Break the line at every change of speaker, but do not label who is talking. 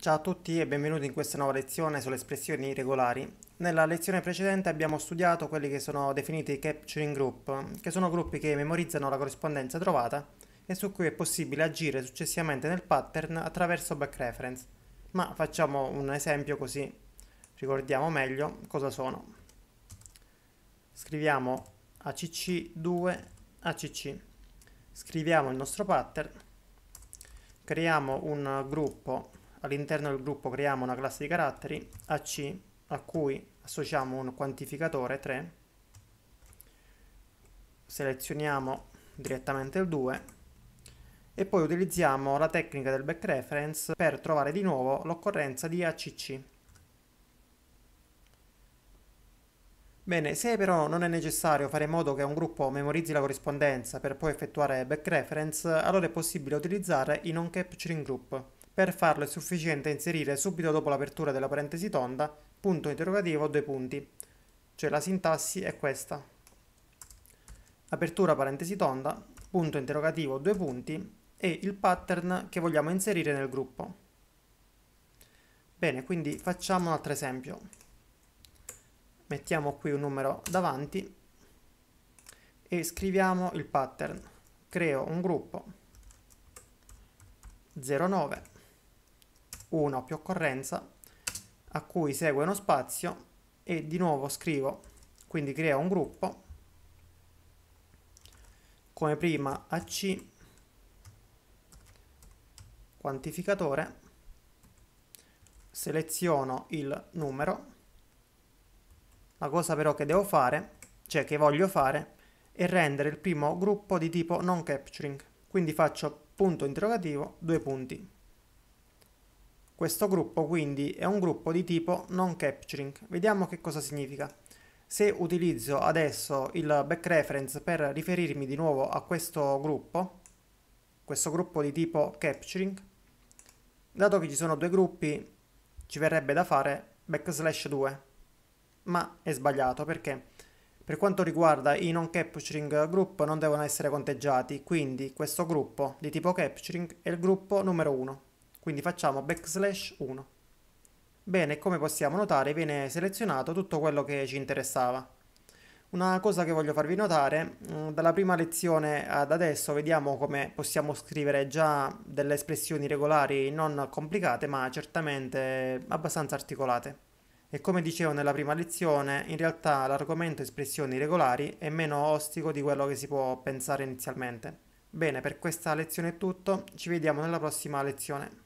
Ciao a tutti e benvenuti in questa nuova lezione sulle espressioni regolari. Nella lezione precedente abbiamo studiato quelli che sono definiti i capturing group, che sono gruppi che memorizzano la corrispondenza trovata e su cui è possibile agire successivamente nel pattern attraverso back reference. Ma facciamo un esempio così ricordiamo meglio cosa sono. Scriviamo acc2 acc. Scriviamo il nostro pattern, creiamo un gruppo All'interno del gruppo creiamo una classe di caratteri AC a cui associamo un quantificatore 3, selezioniamo direttamente il 2 e poi utilizziamo la tecnica del back reference per trovare di nuovo l'occorrenza di ACC. Bene, se però non è necessario fare in modo che un gruppo memorizzi la corrispondenza per poi effettuare back reference, allora è possibile utilizzare i non capturing group. Per farlo è sufficiente inserire subito dopo l'apertura della parentesi tonda punto interrogativo due punti, cioè la sintassi è questa. Apertura parentesi tonda, punto interrogativo due punti e il pattern che vogliamo inserire nel gruppo. Bene, quindi facciamo un altro esempio. Mettiamo qui un numero davanti e scriviamo il pattern. Creo un gruppo 09 1 più occorrenza a cui segue uno spazio e di nuovo scrivo, quindi creo un gruppo come prima AC quantificatore seleziono il numero la cosa però che devo fare cioè che voglio fare è rendere il primo gruppo di tipo non capturing quindi faccio punto interrogativo due punti questo gruppo quindi è un gruppo di tipo non capturing. Vediamo che cosa significa. Se utilizzo adesso il back reference per riferirmi di nuovo a questo gruppo, questo gruppo di tipo capturing, dato che ci sono due gruppi ci verrebbe da fare backslash 2, ma è sbagliato perché per quanto riguarda i non capturing group non devono essere conteggiati, quindi questo gruppo di tipo capturing è il gruppo numero 1. Quindi facciamo backslash 1. Bene, come possiamo notare viene selezionato tutto quello che ci interessava. Una cosa che voglio farvi notare, mm, dalla prima lezione ad adesso vediamo come possiamo scrivere già delle espressioni regolari non complicate ma certamente abbastanza articolate. E come dicevo nella prima lezione, in realtà l'argomento espressioni regolari è meno ostico di quello che si può pensare inizialmente. Bene, per questa lezione è tutto, ci vediamo nella prossima lezione.